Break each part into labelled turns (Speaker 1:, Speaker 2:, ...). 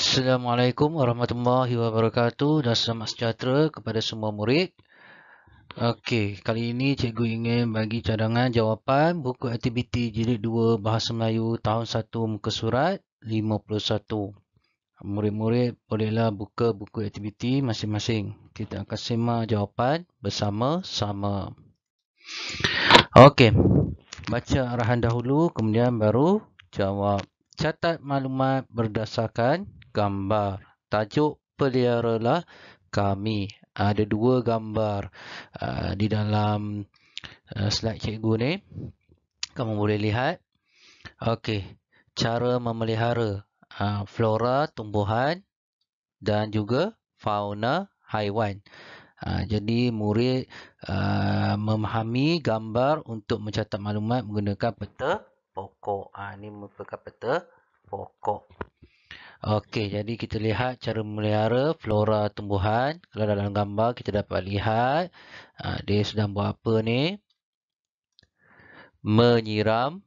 Speaker 1: Assalamualaikum warahmatullahi wabarakatuh dan selamat sejahtera kepada semua murid. Okey, kali ini cikgu ingin bagi cadangan jawapan buku aktiviti jilid 2 Bahasa Melayu tahun 1 muka surat 51. Murid-murid bolehlah buka buku aktiviti masing-masing. Kita akan semak jawapan bersama-sama. Okey. Baca arahan dahulu kemudian baru jawab. Catat maklumat berdasarkan gambar. Tajuk peliharalah kami. Ada dua gambar uh, di dalam uh, slide cikgu ni. Kamu boleh lihat. Okey, cara memelihara uh, flora tumbuhan dan juga fauna haiwan. Ha, jadi murid uh, memahami gambar untuk mencatat maklumat menggunakan peta pokok. Ha, ini merupakan peta pokok. Okey, jadi kita lihat cara memelihara flora tumbuhan. Kalau dalam gambar kita dapat lihat uh, dia sedang buat apa ni? Menyiram.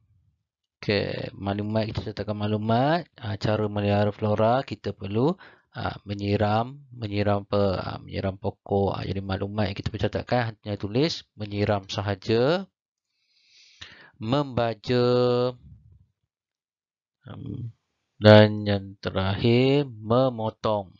Speaker 1: Okey, maklumat kita tetapkan maklumat. Uh, cara memelihara flora kita perlu uh, menyiram, menyiram apa? Uh, menyiram pokok. Uh, jadi maklumat yang kita percatatkan hanya tulis menyiram sahaja. membaca. Um, dan yang terakhir memotong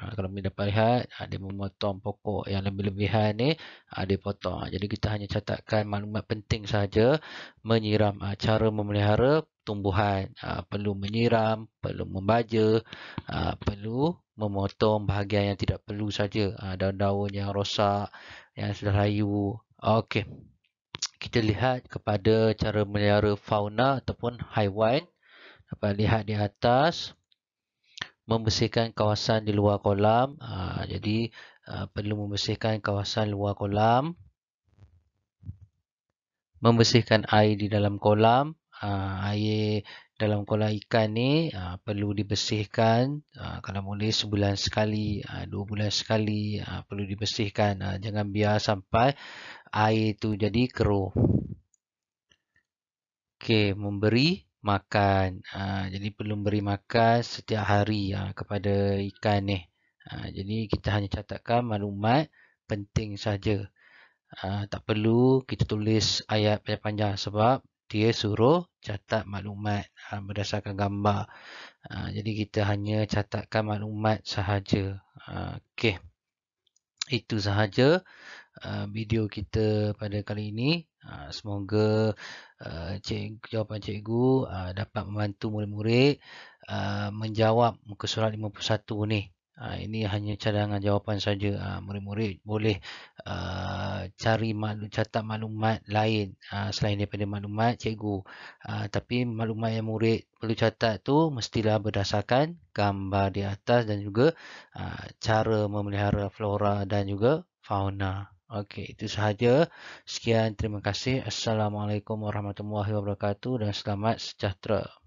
Speaker 1: ha, kalau kita dapat lihat ada ha, memotong pokok yang lebih-lebihan ni ada ha, potong ha, jadi kita hanya catatkan maklumat penting saja menyiram ha, cara memelihara tumbuhan ha, perlu menyiram perlu membaja ha, perlu memotong bahagian yang tidak perlu saja ha, daun-daun yang rosak yang sudah layu okey kita lihat kepada cara memelihara fauna ataupun haiwan apa lihat di atas membersihkan kawasan di luar kolam ha, jadi ha, perlu membersihkan kawasan luar kolam membersihkan air di dalam kolam ha, air dalam kolam ikan ni ha, perlu dibersihkan ha, kalau boleh sebulan sekali ha, dua bulan sekali ha, perlu dibersihkan ha, jangan biar sampai air tu jadi keruh Okay, memberi makan. Ha, jadi perlu beri makan setiap hari ha, kepada ikan ni. Ha, jadi kita hanya catatkan maklumat penting saja. Ha, tak perlu kita tulis ayat panjang-panjang sebab dia suruh catat maklumat ha, berdasarkan gambar. Ha, jadi kita hanya catatkan maklumat sahaja. Ha, Okey itu sahaja uh, video kita pada kali ini. Uh, semoga uh, Cik jawapan cikgu dapat membantu murid-murid menjawab muka surat 51 ni. Ha, ini hanya cadangan jawapan saja. Ha, murid-murid boleh uh, cari maklum, catat maklumat lain ha, selain daripada maklumat cikgu. Ha, tapi maklumat yang murid perlu catat tu mestilah berdasarkan gambar di atas dan juga ha, cara memelihara flora dan juga fauna. Okey, itu sahaja. Sekian, terima kasih. Assalamualaikum warahmatullahi wabarakatuh dan selamat sejahtera.